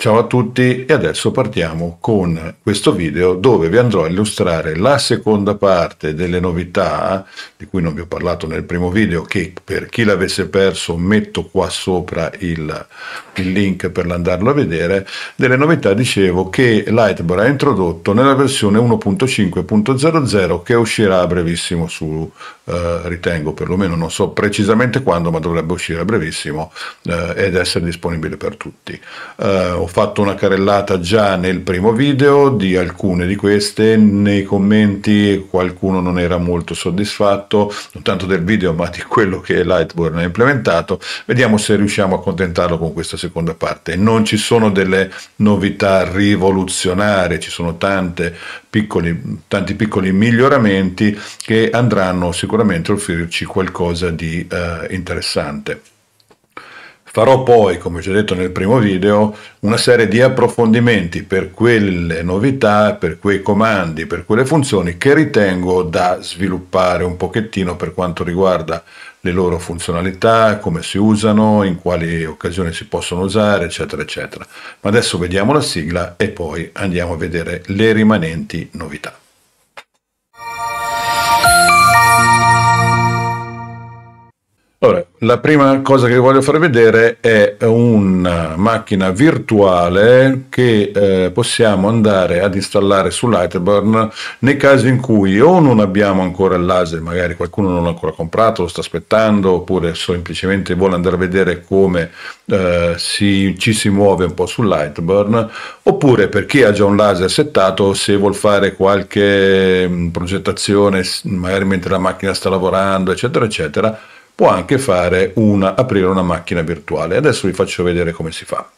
Ciao a tutti e adesso partiamo con questo video dove vi andrò a illustrare la seconda parte delle novità di cui non vi ho parlato nel primo video che per chi l'avesse perso metto qua sopra il, il link per andarlo a vedere delle novità dicevo che Lightbar ha introdotto nella versione 1.5.00 che uscirà a brevissimo su eh, ritengo perlomeno non so precisamente quando ma dovrebbe uscire a brevissimo eh, ed essere disponibile per tutti eh, fatto una carrellata già nel primo video di alcune di queste, nei commenti qualcuno non era molto soddisfatto, non tanto del video ma di quello che Lightburn ha implementato, vediamo se riusciamo a contentarlo con questa seconda parte. Non ci sono delle novità rivoluzionarie, ci sono tante piccoli, tanti piccoli miglioramenti che andranno sicuramente a offrirci qualcosa di eh, interessante. Farò poi, come già detto nel primo video, una serie di approfondimenti per quelle novità, per quei comandi, per quelle funzioni che ritengo da sviluppare un pochettino per quanto riguarda le loro funzionalità, come si usano, in quali occasioni si possono usare, eccetera, eccetera. Ma adesso vediamo la sigla e poi andiamo a vedere le rimanenti novità. La prima cosa che voglio far vedere è una eh, macchina virtuale che eh, possiamo andare ad installare su Lightburn nei casi in cui o non abbiamo ancora il laser, magari qualcuno non l'ha ancora comprato, lo sta aspettando, oppure semplicemente vuole andare a vedere come eh, si, ci si muove un po' su Lightburn, oppure per chi ha già un laser settato, se vuol fare qualche mh, mm, progettazione, magari mentre la macchina sta lavorando, eccetera, eccetera può anche una, aprire una macchina virtuale. Adesso vi faccio vedere come si fa.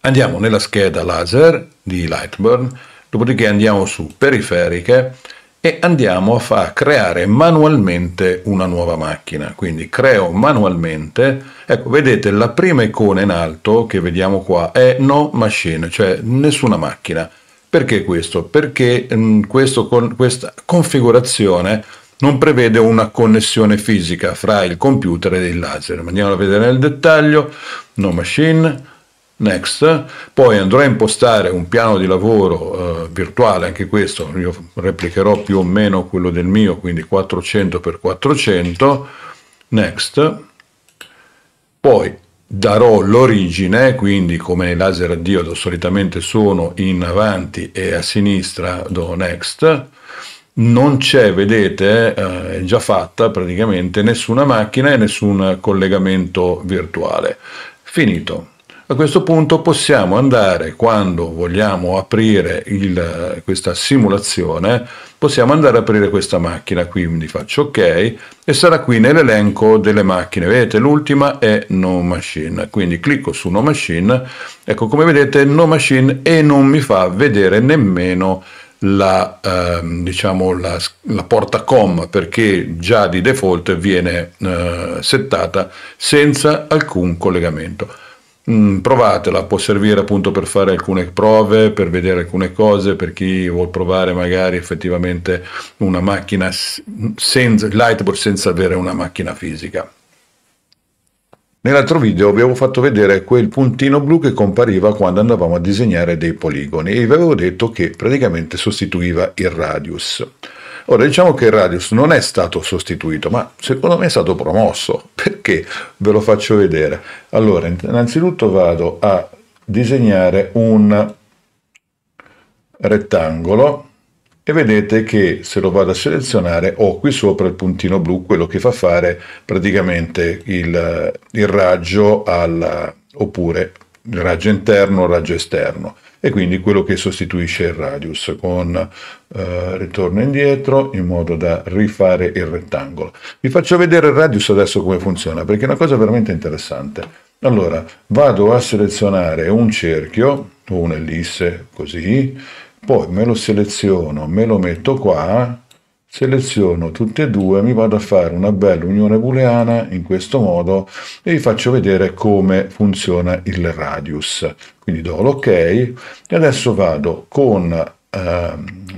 Andiamo nella scheda laser di Lightburn, dopodiché andiamo su periferiche e andiamo a far creare manualmente una nuova macchina. Quindi creo manualmente, ecco vedete la prima icona in alto che vediamo qua è no machine, cioè nessuna macchina. Perché questo? Perché mh, mm, questo con questa configurazione non prevede una connessione fisica fra il computer e il laser. Andiamo a vedere nel dettaglio, no machine, Next, poi andrò a impostare un piano di lavoro eh, virtuale, anche questo io replicherò più o meno quello del mio, quindi 400x400, Next, poi darò l'origine, quindi come nei laser a diodo solitamente sono in avanti e a sinistra do Next, non c'è, vedete, eh, è già fatta praticamente nessuna macchina e nessun collegamento virtuale. Finito. A questo punto possiamo andare, quando vogliamo aprire il, questa simulazione, possiamo andare ad aprire questa macchina, quindi faccio ok e sarà qui nell'elenco delle macchine, vedete l'ultima è No Machine, quindi clicco su No Machine, ecco come vedete No Machine e non mi fa vedere nemmeno la, ehm, diciamo, la, la, porta COM perché già di default viene eh, settata senza alcun collegamento. Mm, provatela, può servire appunto per fare alcune prove, per vedere alcune cose, per chi vuol provare magari effettivamente una macchina senza, Lightboard senza avere una macchina fisica. Nell'altro video vi avevo fatto vedere quel puntino blu che compariva quando andavamo a disegnare dei poligoni e vi avevo detto che praticamente sostituiva il radius. Ora diciamo che il radius non è stato sostituito, ma secondo me è stato promosso. Perché? Ve lo faccio vedere. Allora, innanzitutto vado a disegnare un rettangolo e vedete che se lo vado a selezionare ho qui sopra il puntino blu quello che fa fare praticamente il, il raggio al, oppure il raggio interno, il raggio esterno e quindi quello che sostituisce il radius con eh, ritorno indietro in modo da rifare il rettangolo. Vi faccio vedere il radius adesso come funziona perché è una cosa veramente interessante. Allora vado a selezionare un cerchio o un'ellisse così poi me lo seleziono, me lo metto qua, seleziono tutte e due, mi vado a fare una bella unione booleana in questo modo e vi faccio vedere come funziona il radius. Quindi do l'ok e adesso vado con eh,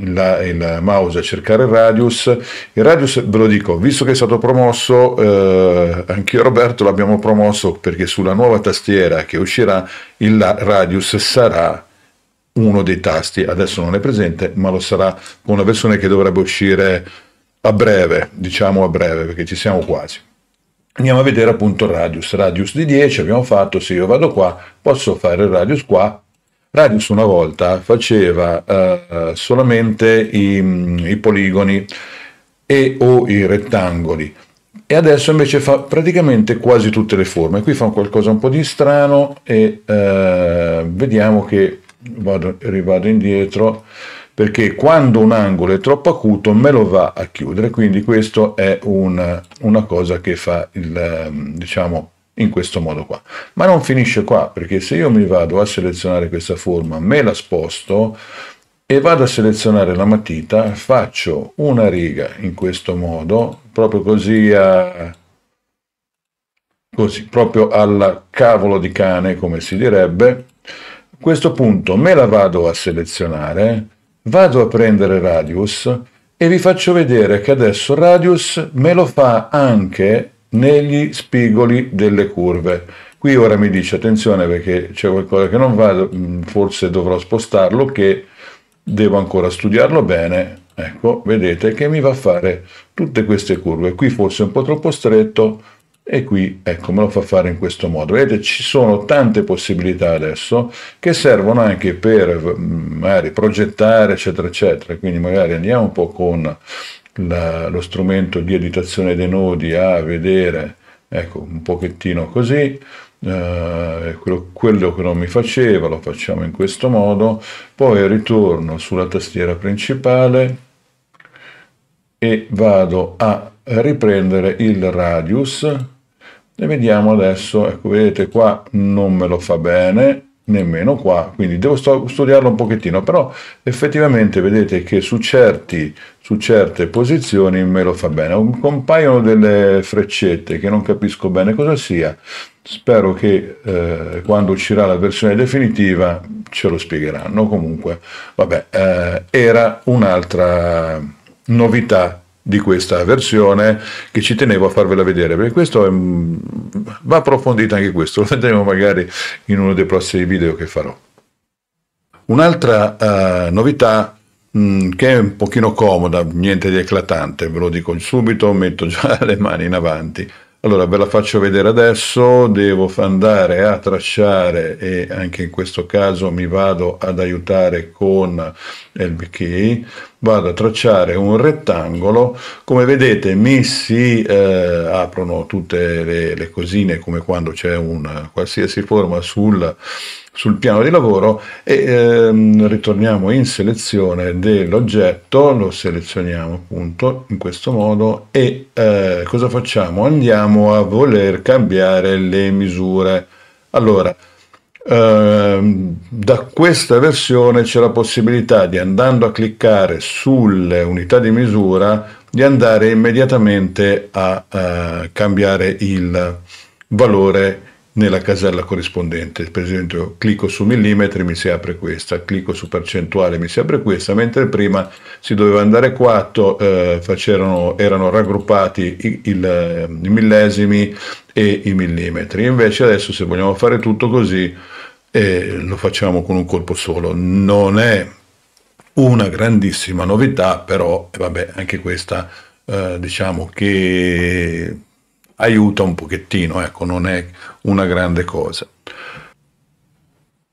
la, il mouse a cercare il radius. Il radius ve lo dico, visto che è stato promosso, eh, anch'io Roberto l'abbiamo promosso perché sulla nuova tastiera che uscirà il radius sarà uno dei tasti, adesso non è presente, ma lo sarà con una versione che dovrebbe uscire a breve, diciamo a breve, perché ci siamo quasi. Andiamo a vedere appunto il radius, radius di 10 abbiamo fatto, se io vado qua posso fare il radius qua, radius una volta faceva eh, eh solamente i, mm, i poligoni e o i rettangoli, e adesso invece fa praticamente quasi tutte le forme. Qui fa qualcosa un po' di strano e eh, vediamo che vado, rivado indietro, perché quando un angolo è troppo acuto me lo va a chiudere, quindi questo è una, una cosa che fa il, ehm, diciamo, in questo modo qua. Ma non finisce qua, perché se io mi vado a selezionare questa forma, me la sposto e vado a selezionare la matita, faccio una riga in questo modo, proprio così a... Così, proprio al cavolo di cane, come si direbbe, questo punto me la vado a selezionare, vado a prendere radius e vi faccio vedere che adesso radius me lo fa anche negli spigoli delle curve. Qui ora mi dice attenzione perché c'è qualcosa che non va, mm, forse dovrò spostarlo che devo ancora studiarlo bene. Ecco, vedete che mi va a fare tutte queste curve. Qui forse è un po' troppo stretto, e qui ecco me lo fa fare in questo modo vedete ci sono tante possibilità adesso che servono anche per magari progettare eccetera eccetera quindi magari andiamo un po' con la, lo strumento di editazione dei nodi a vedere ecco un pochettino così eh, quello, quello che non mi faceva lo facciamo in questo modo poi ritorno sulla tastiera principale e vado a riprendere il radius e vediamo adesso ecco vedete qua non me lo fa bene nemmeno qua quindi devo studiarlo un pochettino però effettivamente vedete che su certi su certe posizioni me lo fa bene compaiono delle freccette che non capisco bene cosa sia spero che eh, quando uscirà la versione definitiva ce lo spiegheranno comunque vabbè eh, era un'altra novità di questa versione che ci tenevo a farvela vedere perché questo è, mm, va approfondito anche questo lo vedremo magari in uno dei prossimi video che farò un'altra uh, novità mm, che è un pochino comoda niente di eclatante ve lo dico subito metto già le mani in avanti allora ve la faccio vedere adesso, devo andare a tracciare e anche in questo caso mi vado ad aiutare con key, vado a tracciare un rettangolo, come vedete mi si eh, aprono tutte le, le, cosine come quando c'è una qualsiasi forma sul sul piano di lavoro e ehm, ritorniamo in selezione dell'oggetto, lo selezioniamo appunto in questo modo e eh, cosa facciamo? Andiamo a voler cambiare le misure. Allora, ehm, da questa versione c'è la possibilità di andando a cliccare sulle unità di misura di andare immediatamente a eh, cambiare il valore nella casella corrispondente. Per esempio clicco su millimetri mi si apre questa, clicco su percentuale mi si apre questa, mentre prima si doveva andare 4, eh, facevano, erano raggruppati i, il, eh, i, millesimi e i millimetri. Invece adesso se vogliamo fare tutto così eh, lo facciamo con un colpo solo. Non è una grandissima novità, però eh, vabbè, anche questa eh, diciamo che aiuta un pochettino, ecco, non è una grande cosa.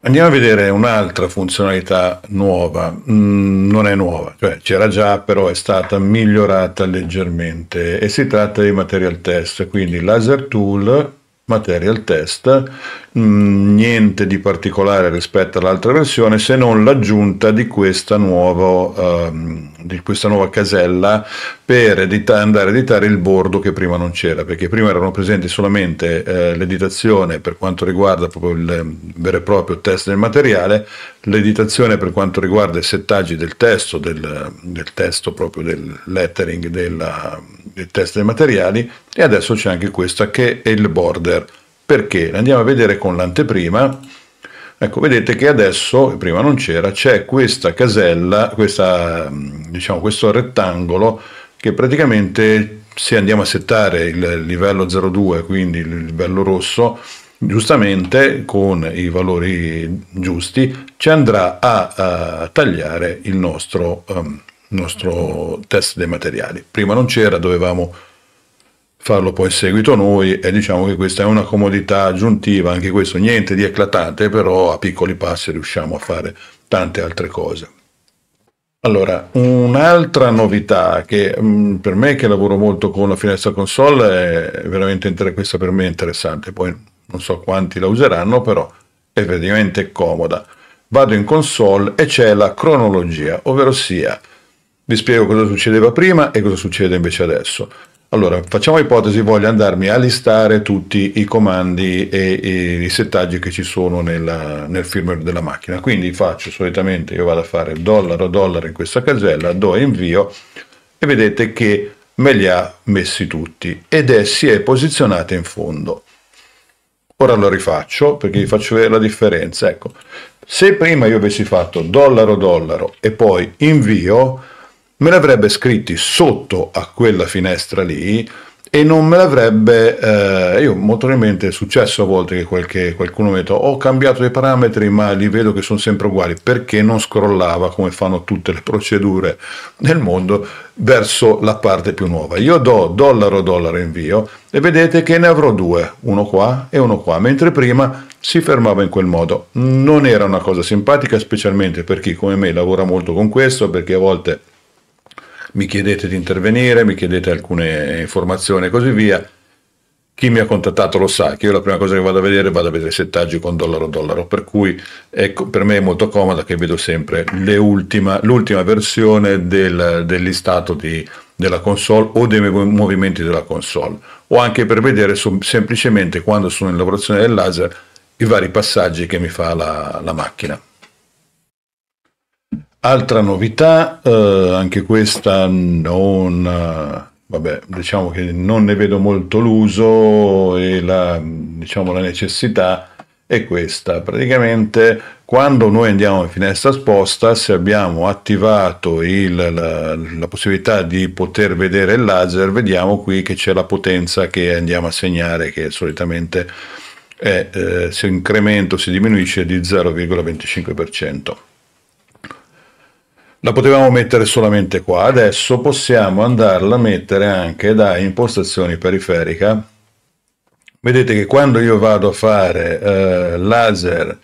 Andiamo a vedere un'altra funzionalità nuova, mm, non è nuova, cioè c'era già però è stata migliorata leggermente e si tratta di material test, quindi laser tool Material Test, mh, mm, niente di particolare rispetto all'altra versione se non l'aggiunta di questa, nuovo, ehm, di questa nuova casella per edita- andare a editare il bordo che prima non c'era, perché prima erano presenti solamente eh, l'editazione per quanto riguarda proprio il ehm, vero e proprio test del materiale, l'editazione per quanto riguarda i settaggi del testo, del, del testo proprio del lettering della il test dei materiali e adesso c'è anche questa che è il border. Perché? Andiamo a vedere con l'anteprima. Ecco, vedete che adesso, prima non c'era, c'è questa casella, questa, diciamo, questo rettangolo che praticamente se andiamo a settare il livello 02, quindi il livello rosso, giustamente con i valori giusti ci andrà a, a tagliare il nostro um, nostro test dei materiali. Prima non c'era, dovevamo farlo poi in seguito noi e diciamo che questa è una comodità aggiuntiva, anche questo niente di eclatante, però a piccoli passi riusciamo a fare tante altre cose. Allora, un'altra novità che mh, mm, per me che lavoro molto con la finestra console è veramente inter- questa per me è interessante, poi non so quanti la useranno, però è veramente comoda. Vado in console e c'è la cronologia, ovvero sia vi spiego cosa succedeva prima e cosa succede invece adesso. Allora, facciamo ipotesi, voglio andarmi a listare tutti i comandi e, e i settaggi che ci sono nella, nel firmware della macchina. Quindi faccio solitamente, io vado a fare dollaro dollaro in questa casella, do invio e vedete che me li ha messi tutti ed è, si è posizionata in fondo. Ora lo rifaccio perché vi faccio vedere la differenza. Ecco, se prima io avessi fatto dollaro dollaro e poi invio, me li avrebbe scritti sotto a quella finestra lì e non me l'avrebbe, eh, io molto probabilmente è successo a volte che qualche, qualcuno mi ha detto ho cambiato i parametri ma li vedo che sono sempre uguali perché non scrollava come fanno tutte le procedure nel mondo verso la parte più nuova. Io do dollaro dollaro invio e vedete che ne avrò due, uno qua e uno qua, mentre prima si fermava in quel modo. Non era una cosa simpatica specialmente per chi come me lavora molto con questo perché a volte mi chiedete di intervenire, mi chiedete alcune informazioni e così via. Chi mi ha contattato lo sa che io la prima cosa che vado a vedere vado a vedere i settaggi con dollaro dollaro, per cui ecco, per me è molto comoda che vedo sempre ultima, l'ultima versione del, del di, della console o dei movimenti della console, o anche per vedere semplicemente quando sono in lavorazione del laser i vari passaggi che mi fa la, la macchina. Altra novità, eh, anche questa non, eh, vabbè, diciamo che non ne vedo molto l'uso e la, diciamo, la necessità è questa. Praticamente quando noi andiamo in finestra sposta, se abbiamo attivato il, la, la, possibilità di poter vedere il laser, vediamo qui che c'è la potenza che andiamo a segnare, che solitamente è, eh, se incremento si diminuisce di 0,25% la potevamo mettere solamente qua, adesso possiamo andarla a mettere anche da impostazioni periferica. Vedete che quando io vado a fare eh, laser, eh,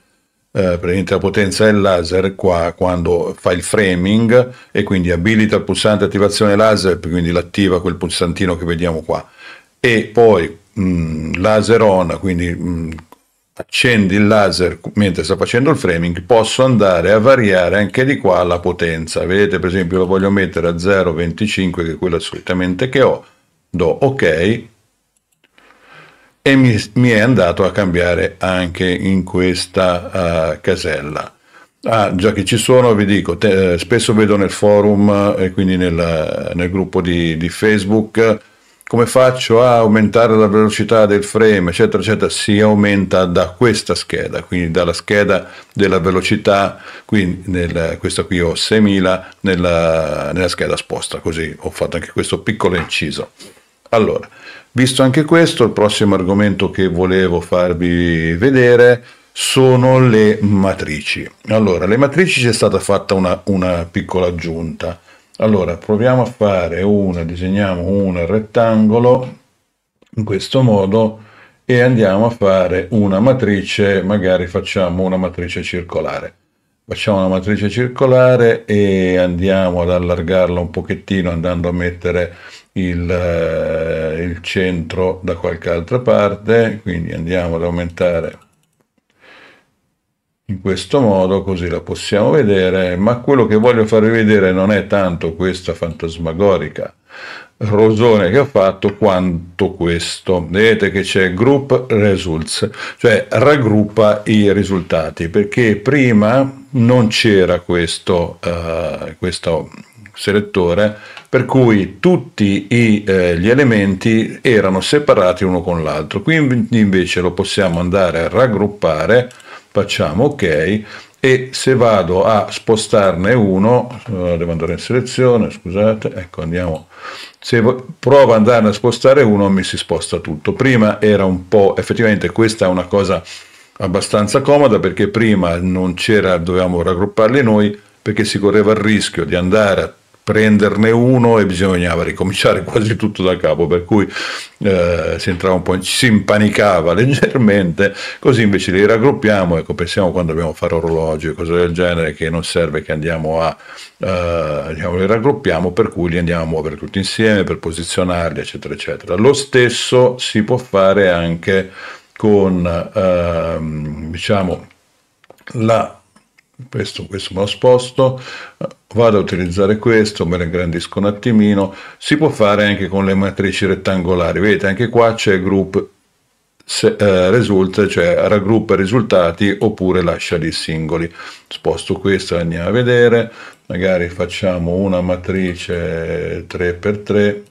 praticamente la potenza del laser qua, quando fa il framing e quindi abilita il pulsante attivazione laser, quindi l'attiva quel pulsantino che vediamo qua, e poi mh, mm, laser on, quindi mh, mm, accendi il laser mentre sta facendo il framing, posso andare a variare anche di qua la potenza. Vedete, per esempio, lo voglio mettere a 0,25, che è quella solitamente che ho, do ok e mi, mi è andato a cambiare anche in questa uh, casella. Ah, già che ci sono, vi dico, te, eh, spesso vedo nel forum eh, e quindi nel, nel gruppo di, di Facebook come faccio a aumentare la velocità del frame, eccetera, eccetera, si aumenta da questa scheda, quindi dalla scheda della velocità, quindi nel, questa qui ho 6000 nella, nella scheda sposta, così ho fatto anche questo piccolo inciso. Allora, visto anche questo, il prossimo argomento che volevo farvi vedere sono le matrici. Allora, le matrici c'è stata fatta una, una piccola aggiunta allora, proviamo a fare una, disegniamo un rettangolo in questo modo e andiamo a fare una matrice, magari facciamo una matrice circolare. Facciamo una matrice circolare e andiamo ad allargarla un pochettino andando a mettere il, eh, il centro da qualche altra parte, quindi andiamo ad aumentare in questo modo, così la possiamo vedere, ma quello che voglio farvi vedere non è tanto questa fantasmagorica rosone che ho fatto quanto questo. Vedete che c'è group results, cioè raggruppa i risultati, perché prima non c'era questo, uh, questo selettore, per cui tutti i, eh, gli elementi erano separati uno con l'altro. Quindi invece lo possiamo andare a raggruppare facciamo ok e se vado a spostarne uno, eh, devo andare in selezione, scusate, ecco andiamo, se provo ad andare a spostare uno mi si sposta tutto, prima era un po', effettivamente questa è una cosa abbastanza comoda perché prima non c'era, dovevamo raggrupparli noi perché si correva il rischio di andare a prenderne uno e bisognava ricominciare quasi tutto da capo, per cui eh, si entrava un po' in, si impanicava leggermente, così invece li raggruppiamo, ecco, pensiamo quando dobbiamo fare orologi e cose del genere che non serve che andiamo a eh, diciamo, li raggruppiamo, per cui li andiamo a muovere tutti insieme per posizionarli, eccetera, eccetera. Lo stesso si può fare anche con eh, diciamo la questo, questo me lo sposto, vado a utilizzare questo, me lo ingrandisco un attimino, si può fare anche con le matrici rettangolari, vedete anche qua c'è group se, eh, result, cioè raggruppa risultati oppure lascia dei singoli. Sposto questo andiamo a vedere, magari facciamo una matrice 3x3,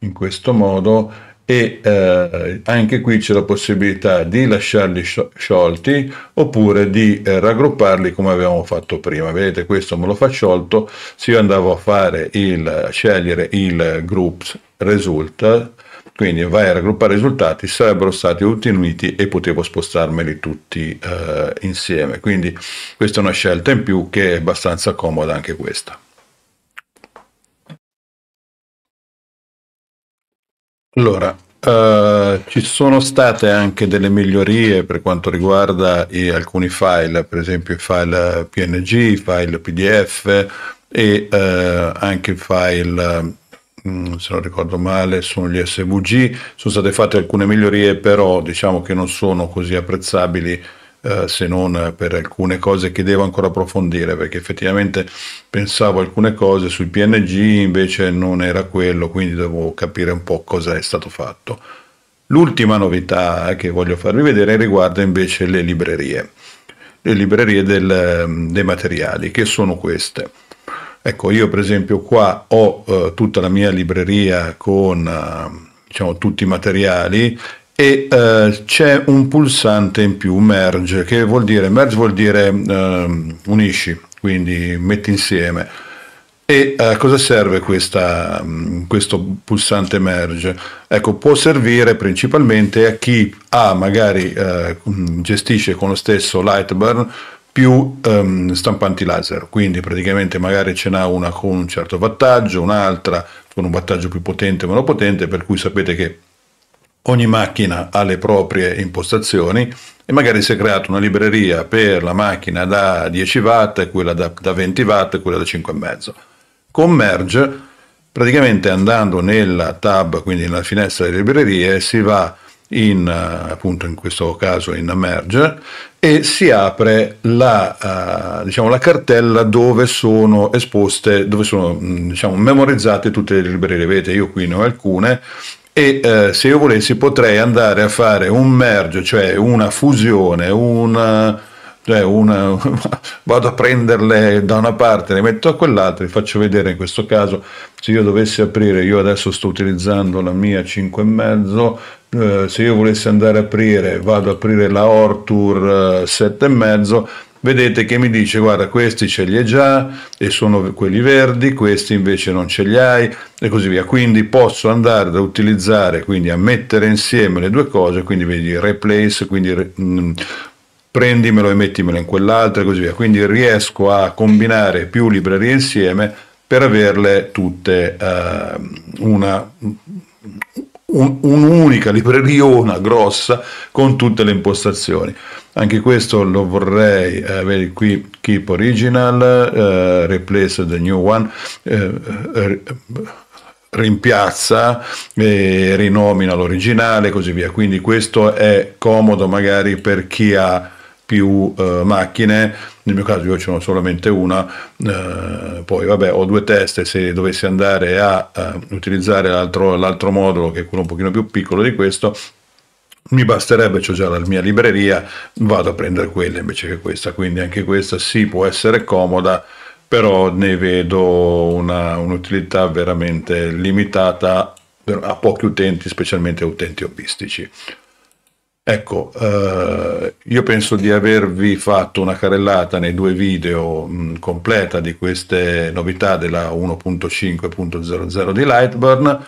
in questo modo e eh, anche qui c'è la possibilità di lasciarli sciolti oppure di eh, raggrupparli come avevamo fatto prima vedete questo me lo fa sciolto se io andavo a fare il scegliere il groups result quindi vai a raggruppare i risultati sarebbero stati tutti uniti e potevo spostarmeli tutti eh, insieme quindi questa è una scelta in più che è abbastanza comoda anche questa Allora, Uh, ci sono state anche delle migliorie per quanto riguarda i, alcuni file, per esempio i file PNG, i file PDF e uh, anche i file, mm, se non ricordo male, sono gli SVG. Sono state fatte alcune migliorie, però diciamo che non sono così apprezzabili eh, se non per alcune cose che devo ancora approfondire, perché effettivamente pensavo alcune cose sul PNG, invece non era quello, quindi devo capire un po' cosa è stato fatto. L'ultima novità che voglio farvi vedere riguarda invece le librerie, le librerie del, dei materiali, che sono queste. Ecco, io per esempio qua ho eh, tutta la mia libreria con eh, diciamo, tutti i materiali e eh, c'è un pulsante in più, merge, che vuol dire, merge vuol dire eh, unisci, quindi metti insieme. E a eh, cosa serve questa, mm, questo pulsante merge? Ecco, può servire principalmente a chi ha, magari eh, mm, gestisce con lo stesso Lightburn più ehm, stampanti laser, quindi praticamente magari ce n'ha una con un certo wattaggio, un'altra con un wattaggio più potente o meno potente, per cui sapete che ogni macchina ha le proprie impostazioni e magari si è creata una libreria per la macchina da 10 watt, quella da, da 20 watt e quella da 5,5. Con Merge, praticamente andando nella tab, quindi nella finestra delle librerie, si va in, appunto in questo caso in Merge e si apre la, uh, diciamo, la cartella dove sono esposte, dove sono mm, diciamo, memorizzate tutte le librerie. Vedete, io qui ne ho alcune, e eh, se io volessi potrei andare a fare un merge, cioè una fusione, una, eh, cioè una, vado a prenderle da una parte, le metto a quell'altra, vi faccio vedere in questo caso se io dovessi aprire, io adesso sto utilizzando la mia 5,5, eh, se io volessi andare a aprire vado ad aprire la Ortur 7,5 eh, vedete che mi dice guarda questi ce li hai già e sono quelli verdi, questi invece non ce li hai e così via. Quindi posso andare ad utilizzare, quindi a mettere insieme le due cose, quindi vedi replace, quindi mh, mm, prendimelo e mettimelo in quell'altro e così via. Quindi riesco a combinare più librerie insieme per averle tutte uh, una un, un'unica libreriona grossa con tutte le impostazioni. Anche questo lo vorrei eh, avere qui, Keep Original, eh, Replace the New One, eh, rimpiazza, eh, rinomina l'originale e così via. Quindi questo è comodo magari per chi ha più eh, macchine, nel mio caso io ce n'ho solamente una, eh, poi vabbè ho due teste, se dovessi andare a, a eh, utilizzare l'altro, l'altro modulo che è quello un pochino più piccolo di questo, mi basterebbe, ho già la mia libreria, vado a prendere quella invece che questa, quindi anche questa sì può essere comoda, però ne vedo una, un'utilità veramente limitata a pochi utenti, specialmente utenti hobbistici. Ecco, eh, io penso di avervi fatto una carrellata nei due video mh, mm, completa di queste novità della 1.5.00 di Lightburn.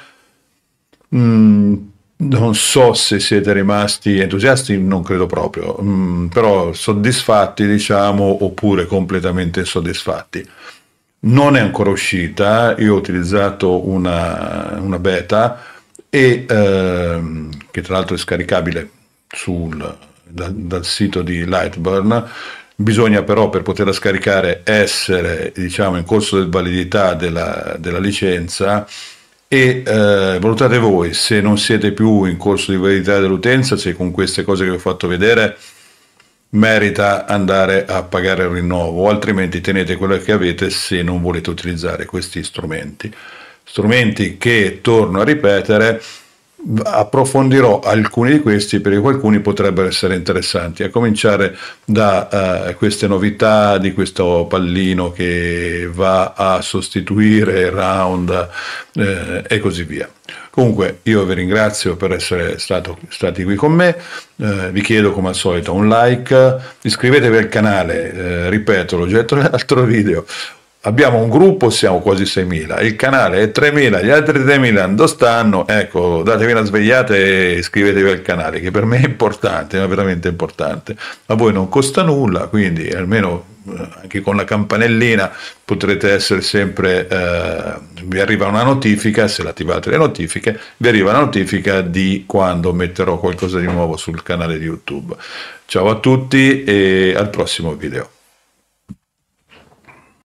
Mm, non so se siete rimasti entusiasti, non credo proprio, mm, però soddisfatti, diciamo, oppure completamente insoddisfatti. Non è ancora uscita, io ho utilizzato una, una beta e, eh, che tra l'altro è scaricabile sul, da, dal sito di Lightburn, bisogna però per poterla scaricare essere diciamo, in corso di validità della, della licenza e eh, valutate voi se non siete più in corso di validità dell'utenza, se con queste cose che vi ho fatto vedere merita andare a pagare il rinnovo, altrimenti tenete quello che avete se non volete utilizzare questi strumenti. Strumenti che, torno a ripetere, approfondirò alcuni di questi perché alcuni potrebbero essere interessanti, a cominciare da uh, queste novità di questo pallino che va a sostituire round eh, e così via. Comunque io vi ringrazio per essere stato, stati qui con me, eh, vi chiedo come al solito un like, iscrivetevi al canale, eh, ripeto, l'ho già detto nell'altro video, abbiamo un gruppo, siamo quasi 6.000, il canale è 3.000, gli altri 3.000 dove stanno? Ecco, datevi una svegliata e iscrivetevi al canale, che per me è importante, ma veramente importante. A voi non costa nulla, quindi almeno eh, anche con la campanellina potrete essere sempre, eh, vi arriva una notifica, se attivate le notifiche, vi arriva la notifica di quando metterò qualcosa di nuovo sul canale di YouTube. Ciao a tutti e al prossimo video.